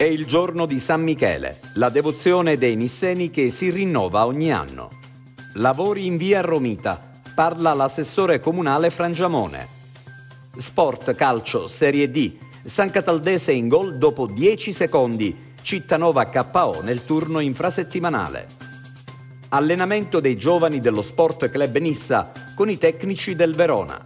È il giorno di San Michele, la devozione dei Nisseni che si rinnova ogni anno. Lavori in via Romita, parla l'assessore comunale Frangiamone. Sport calcio Serie D, San Cataldese in gol dopo 10 secondi, Cittanova KO nel turno infrasettimanale. Allenamento dei giovani dello Sport Club Nissa con i tecnici del Verona.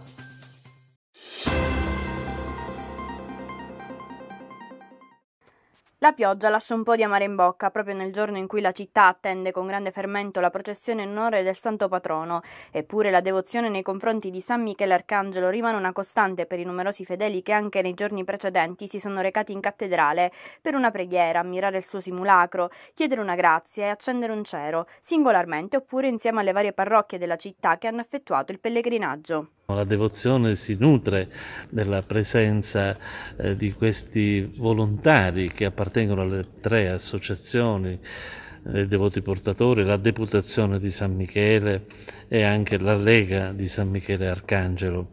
La pioggia lascia un po' di amare in bocca proprio nel giorno in cui la città attende con grande fermento la processione in onore del santo patrono, eppure la devozione nei confronti di San Michele Arcangelo rimane una costante per i numerosi fedeli che anche nei giorni precedenti si sono recati in cattedrale per una preghiera, ammirare il suo simulacro, chiedere una grazia e accendere un cero, singolarmente oppure insieme alle varie parrocchie della città che hanno effettuato il pellegrinaggio. La devozione si nutre della presenza eh, di questi volontari che appartengono appartengono alle tre associazioni dei eh, devoti portatori, la Deputazione di San Michele e anche la Lega di San Michele Arcangelo.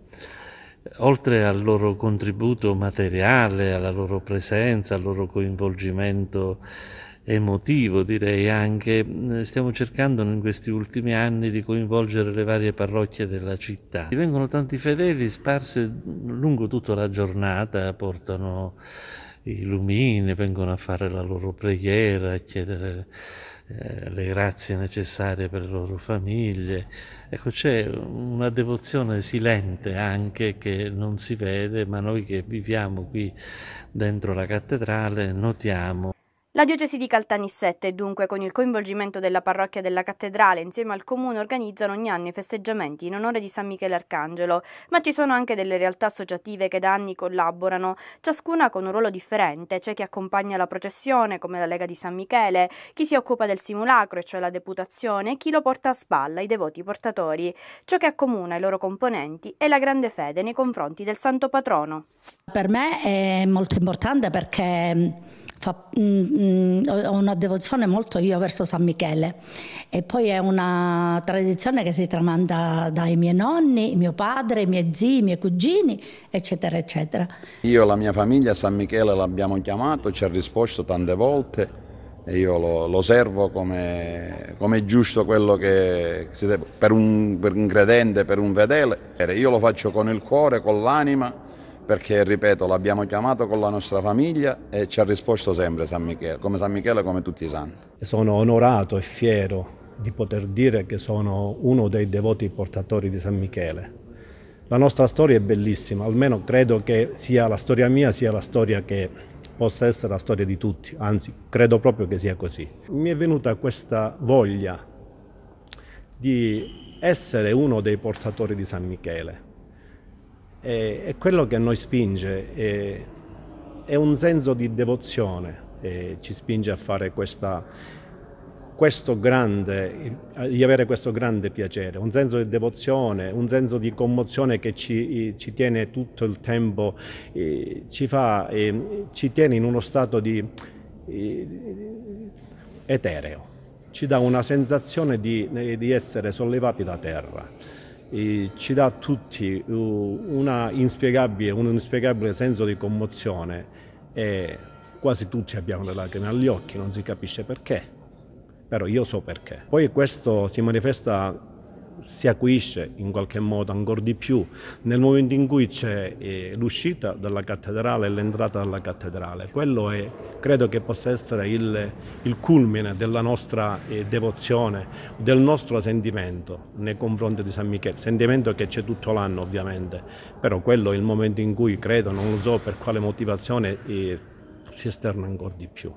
Oltre al loro contributo materiale, alla loro presenza, al loro coinvolgimento emotivo direi anche, eh, stiamo cercando in questi ultimi anni di coinvolgere le varie parrocchie della città. Ci vengono tanti fedeli sparsi lungo tutta la giornata, portano i lumini vengono a fare la loro preghiera, a chiedere eh, le grazie necessarie per le loro famiglie. Ecco, c'è una devozione silente anche che non si vede, ma noi che viviamo qui dentro la cattedrale notiamo. La diocesi di Caltanissette, dunque, con il coinvolgimento della parrocchia della cattedrale, insieme al comune, organizzano ogni anno i festeggiamenti in onore di San Michele Arcangelo, ma ci sono anche delle realtà associative che da anni collaborano, ciascuna con un ruolo differente, c'è chi accompagna la processione, come la Lega di San Michele, chi si occupa del simulacro, cioè la deputazione, e chi lo porta a spalla, i devoti portatori. Ciò che accomuna i loro componenti è la grande fede nei confronti del Santo Patrono. Per me è molto importante perché fa, mh, mm, mh, mm, ho una devozione molto io verso San Michele e poi è una tradizione che si tramanda dai miei nonni, mio padre, i miei zii, i miei cugini, eccetera, eccetera. Io e la mia famiglia San Michele l'abbiamo chiamato, ci ha risposto tante volte e io lo, lo servo come, è giusto quello che deve, per, un, per un credente, per un fedele. Io lo faccio con il cuore, con l'anima perché ripeto l'abbiamo chiamato con la nostra famiglia e ci ha risposto sempre San Michele, come San Michele come tutti i santi. Sono onorato e fiero di poter dire che sono uno dei devoti portatori di San Michele. La nostra storia è bellissima, almeno credo che sia la storia mia sia la storia che possa essere la storia di tutti, anzi credo proprio che sia così. Mi è venuta questa voglia di essere uno dei portatori di San Michele e, eh, è quello che a noi spinge, e, eh, è un senso di devozione, eh, ci spinge a fare questa, questo grande, di avere questo grande piacere, un senso di devozione, un senso di commozione che ci, ci tiene tutto il tempo, ci, fa, ci tiene in uno stato di etereo, ci dà una sensazione di, di essere sollevati da terra ci dà a tutti un inspiegabile senso di commozione e quasi tutti abbiamo le lacrime agli occhi, non si capisce perché, però io so perché. Poi questo si manifesta si acuisce in qualche modo ancora di più nel momento in cui c'è eh, l'uscita dalla cattedrale e l'entrata dalla cattedrale. Quello è, credo che possa essere il, il culmine della nostra eh, devozione, del nostro sentimento nei confronti di San Michele, sentimento che c'è tutto l'anno ovviamente, però quello è il momento in cui credo, non lo so per quale motivazione, eh, si esterna ancora di più.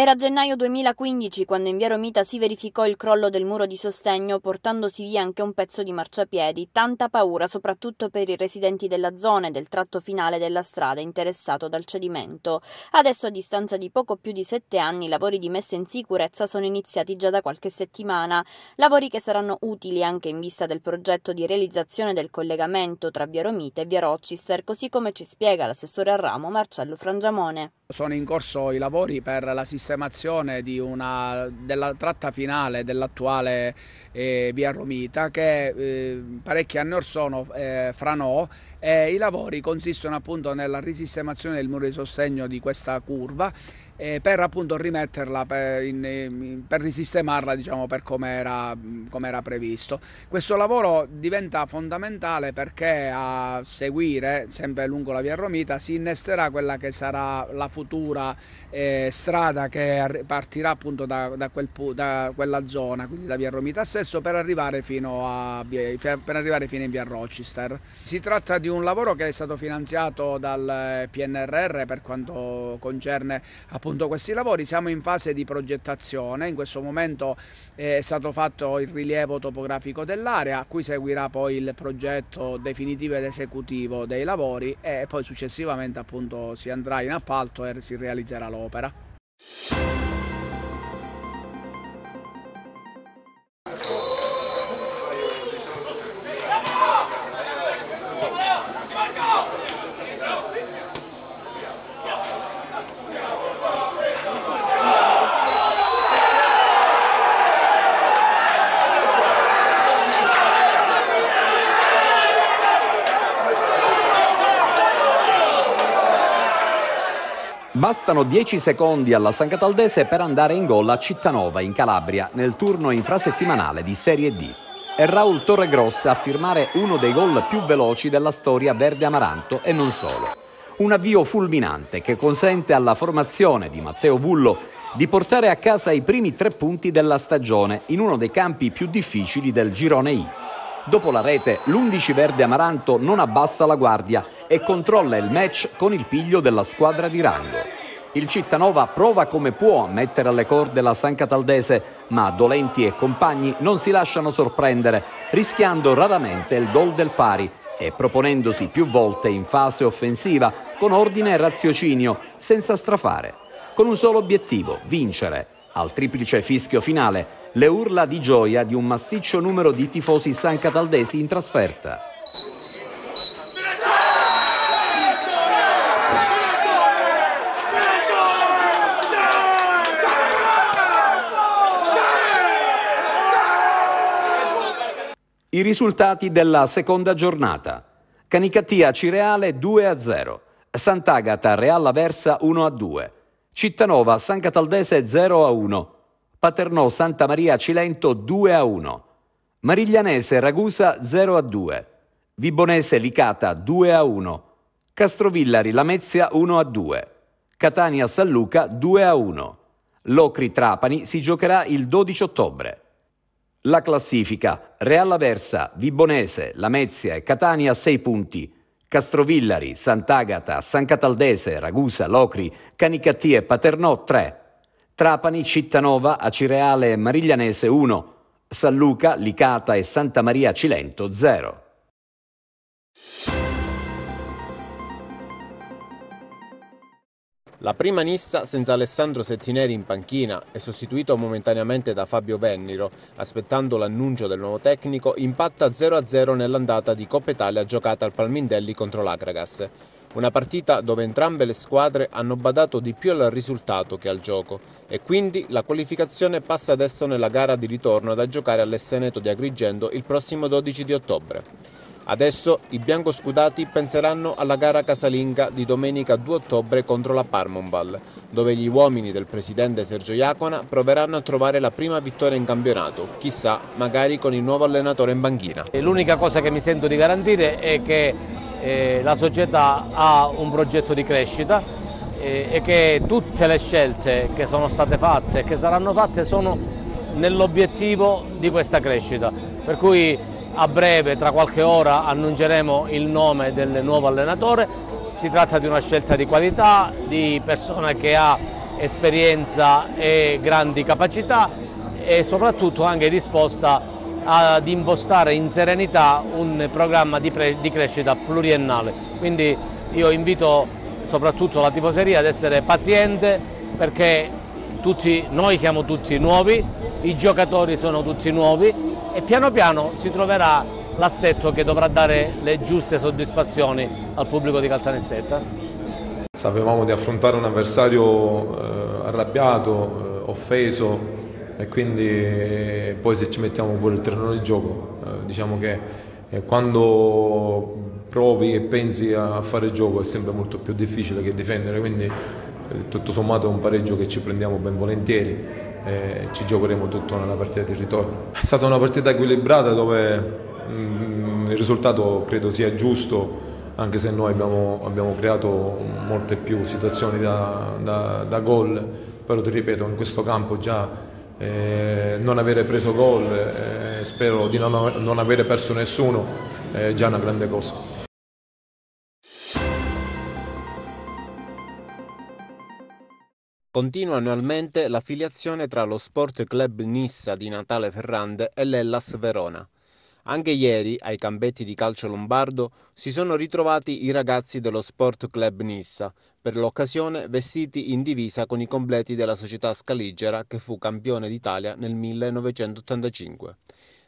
Era gennaio 2015 quando in Via Romita si verificò il crollo del muro di sostegno portandosi via anche un pezzo di marciapiedi, tanta paura soprattutto per i residenti della zona e del tratto finale della strada interessato dal cedimento. Adesso a distanza di poco più di sette anni i lavori di messa in sicurezza sono iniziati già da qualche settimana, lavori che saranno utili anche in vista del progetto di realizzazione del collegamento tra Via Romita e Via Rochester, così come ci spiega l'assessore al ramo Marcello Frangiamone. Sono in corso i lavori per l'assistenza sistemazione una, della tratta finale dell'attuale eh, via Romita che eh, parecchi anni or sono eh, franò e i lavori consistono appunto nella risistemazione del muro di sostegno di questa curva eh, per appunto rimetterla, per, in, in, per risistemarla diciamo per come era, come era previsto. Questo lavoro diventa fondamentale perché a seguire, sempre lungo la via Romita, si innesterà quella che sarà la futura eh, strada che partirà appunto da, da, quel, da, quella zona, quindi da via Romita stesso, per arrivare fino a, per arrivare fino in via Rochester. Si tratta di un lavoro che è stato finanziato dal eh, PNRR per quanto concerne appunto appunto questi lavori. Siamo in fase di progettazione, in questo momento eh, è stato fatto il rilievo topografico dell'area, a cui seguirà poi il progetto definitivo ed esecutivo dei lavori e poi successivamente appunto si andrà in appalto e si realizzerà l'opera. Bastano 10 secondi alla San Cataldese per andare in gol a Cittanova, in Calabria, nel turno infrasettimanale di Serie D. È Raul Torregrossa a firmare uno dei gol più veloci della storia verde amaranto e non solo. Un avvio fulminante che consente alla formazione di Matteo Bullo di portare a casa i primi tre punti della stagione in uno dei campi più difficili del girone I. Dopo la rete, l'11 verde amaranto non abbassa la guardia e controlla il match con il piglio della squadra di rango. Il Cittanova prova come può a mettere alle corde la San Cataldese, ma Dolenti e compagni non si lasciano sorprendere, rischiando raramente il gol del pari e proponendosi più volte in fase offensiva con ordine e raziocinio, senza strafare, con un solo obiettivo, vincere. Al triplice fischio finale, le urla di gioia di un massiccio numero di tifosi san cataldesi in trasferta. I risultati della seconda giornata. Canicattia Cireale 2 a 0, Sant'Agata Real Aversa 1 a 2, Cittanova San Cataldese 0 a 1, Paternò Santa Maria Cilento 2 a 1, Mariglianese Ragusa 0 a 2, Vibonese Licata 2 a 1, Castrovillari Lamezia 1 a 2, Catania San Luca 2 a 1. Locri Trapani si giocherà il 12 ottobre. La classifica Real Aversa, Vibonese, Lamezia e Catania a 6 punti. Castrovillari, Sant'Agata, San Cataldese, Ragusa, Locri, Canicattì e Paternò 3. Trapani, Cittanova, Acireale e Mariglianese 1. San Luca, Licata e Santa Maria Cilento 0. La prima Nissa senza Alessandro Settineri in panchina e sostituito momentaneamente da Fabio Venniro, aspettando l'annuncio del nuovo tecnico, impatta 0-0 nell'andata di Coppa Italia giocata al Palmindelli contro l'Acragas. Una partita dove entrambe le squadre hanno badato di più al risultato che al gioco e quindi la qualificazione passa adesso nella gara di ritorno da giocare all'Esseneto di Agrigento il prossimo 12 di ottobre. Adesso i biancoscudati penseranno alla gara casalinga di domenica 2 ottobre contro la Parmonval, dove gli uomini del presidente Sergio Iacona proveranno a trovare la prima vittoria in campionato, chissà, magari con il nuovo allenatore in banchina. L'unica cosa che mi sento di garantire è che eh, la società ha un progetto di crescita eh, e che tutte le scelte che sono state fatte e che saranno fatte sono nell'obiettivo di questa crescita. Per cui a breve, tra qualche ora, annunceremo il nome del nuovo allenatore. Si tratta di una scelta di qualità, di persona che ha esperienza e grandi capacità e soprattutto anche disposta ad impostare in serenità un programma di, di crescita pluriennale. Quindi io invito soprattutto la tifoseria ad essere paziente perché tutti, noi siamo tutti nuovi, i giocatori sono tutti nuovi e piano piano si troverà l'assetto che dovrà dare le giuste soddisfazioni al pubblico di Caltanissetta. Sapevamo di affrontare un avversario eh, arrabbiato, eh, offeso e quindi eh, poi se ci mettiamo pure il terreno di gioco, eh, diciamo che eh, quando provi e pensi a fare gioco è sempre molto più difficile che difendere, quindi eh, tutto sommato è un pareggio che ci prendiamo ben volentieri eh, ci giocheremo tutto nella partita di ritorno. È stata una partita equilibrata dove mh, mm, il risultato credo sia giusto anche se noi abbiamo, abbiamo creato molte più situazioni da, da, da gol, però ti ripeto in questo campo già eh, non avere preso gol, eh, spero di non, non avere perso nessuno, è già una grande cosa. Continua annualmente la filiazione tra lo Sport Club Nissa di Natale Ferrande e l'Ellas Verona. Anche ieri, ai campetti di calcio lombardo, si sono ritrovati i ragazzi dello Sport Club Nissa, per l'occasione vestiti in divisa con i completi della società scaligera che fu campione d'Italia nel 1985.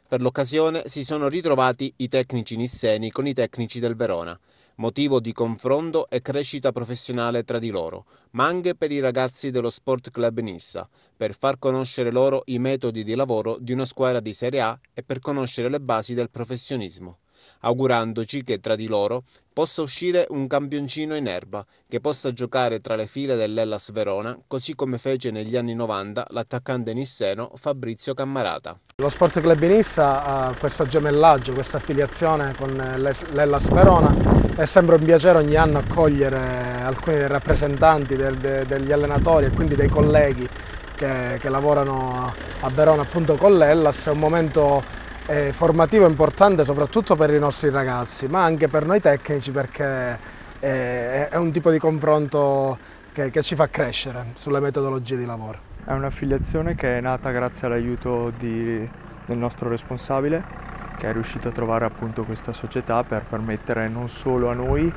Per l'occasione si sono ritrovati i tecnici nisseni con i tecnici del Verona motivo di confronto e crescita professionale tra di loro, ma anche per i ragazzi dello Sport Club Nissa, per far conoscere loro i metodi di lavoro di una squadra di Serie A e per conoscere le basi del professionismo augurandoci che tra di loro possa uscire un campioncino in erba che possa giocare tra le file dell'Ellas Verona, così come fece negli anni 90 l'attaccante nisseno Fabrizio Cammarata. Lo Sport Club Nissa ha questo gemellaggio, questa affiliazione con l'Ellas Verona. È sempre un piacere ogni anno accogliere alcuni dei rappresentanti del, de, degli allenatori e quindi dei colleghi che, che lavorano a Verona appunto con l'Ellas. È un momento eh, formativo importante soprattutto per i nostri ragazzi, ma anche per noi tecnici perché eh, è un tipo di confronto che, che ci fa crescere sulle metodologie di lavoro. È un'affiliazione che è nata grazie all'aiuto del nostro responsabile che è riuscito a trovare appunto questa società per permettere non solo a noi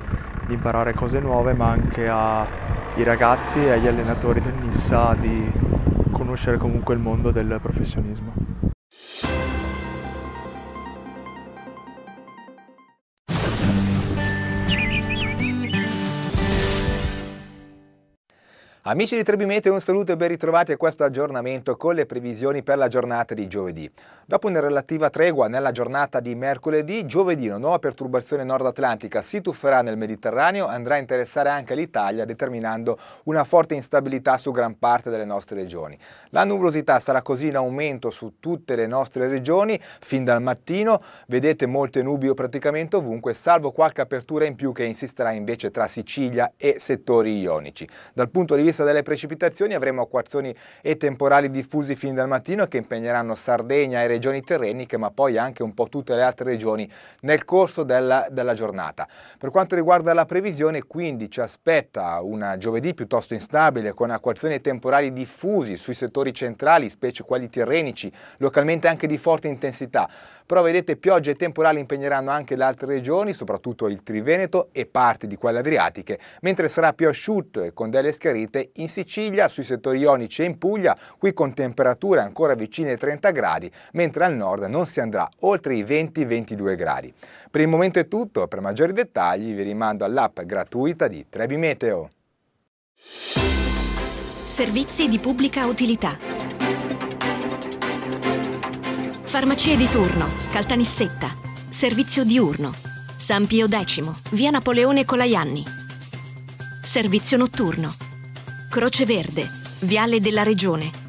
di imparare cose nuove ma anche ai ragazzi e agli allenatori del Nissa di conoscere comunque il mondo del professionismo. Amici di Trebimete, un saluto e ben ritrovati a questo aggiornamento con le previsioni per la giornata di giovedì. Dopo una relativa tregua nella giornata di mercoledì, giovedì una nuova perturbazione nord-atlantica si tufferà nel Mediterraneo, andrà a interessare anche l'Italia, determinando una forte instabilità su gran parte delle nostre regioni. La nuvolosità sarà così in aumento su tutte le nostre regioni, fin dal mattino, vedete molte nubi praticamente ovunque, salvo qualche apertura in più che insisterà invece tra Sicilia e settori ionici. Dal punto di vista vista delle precipitazioni avremo acquazzoni e temporali diffusi fin dal mattino che impegneranno Sardegna e regioni terreniche ma poi anche un po' tutte le altre regioni nel corso della, della giornata. Per quanto riguarda la previsione quindi ci aspetta una giovedì piuttosto instabile con acquazzoni e temporali diffusi sui settori centrali, specie quelli terrenici, localmente anche di forte intensità. Però vedete piogge e temporali impegneranno anche le altre regioni, soprattutto il Triveneto e parte di quelle adriatiche, mentre sarà più asciutto e con delle schiarite in Sicilia, sui settori ionici e in Puglia, qui con temperature ancora vicine ai 30 gradi, mentre al nord non si andrà oltre i 20-22 gradi. Per il momento è tutto, per maggiori dettagli vi rimando all'app gratuita di Trebi Meteo. Servizi di pubblica utilità. Farmacie di turno, Caltanissetta, servizio diurno, San Pio X, via Napoleone Colaianni. Servizio notturno. Croce Verde, Viale della Regione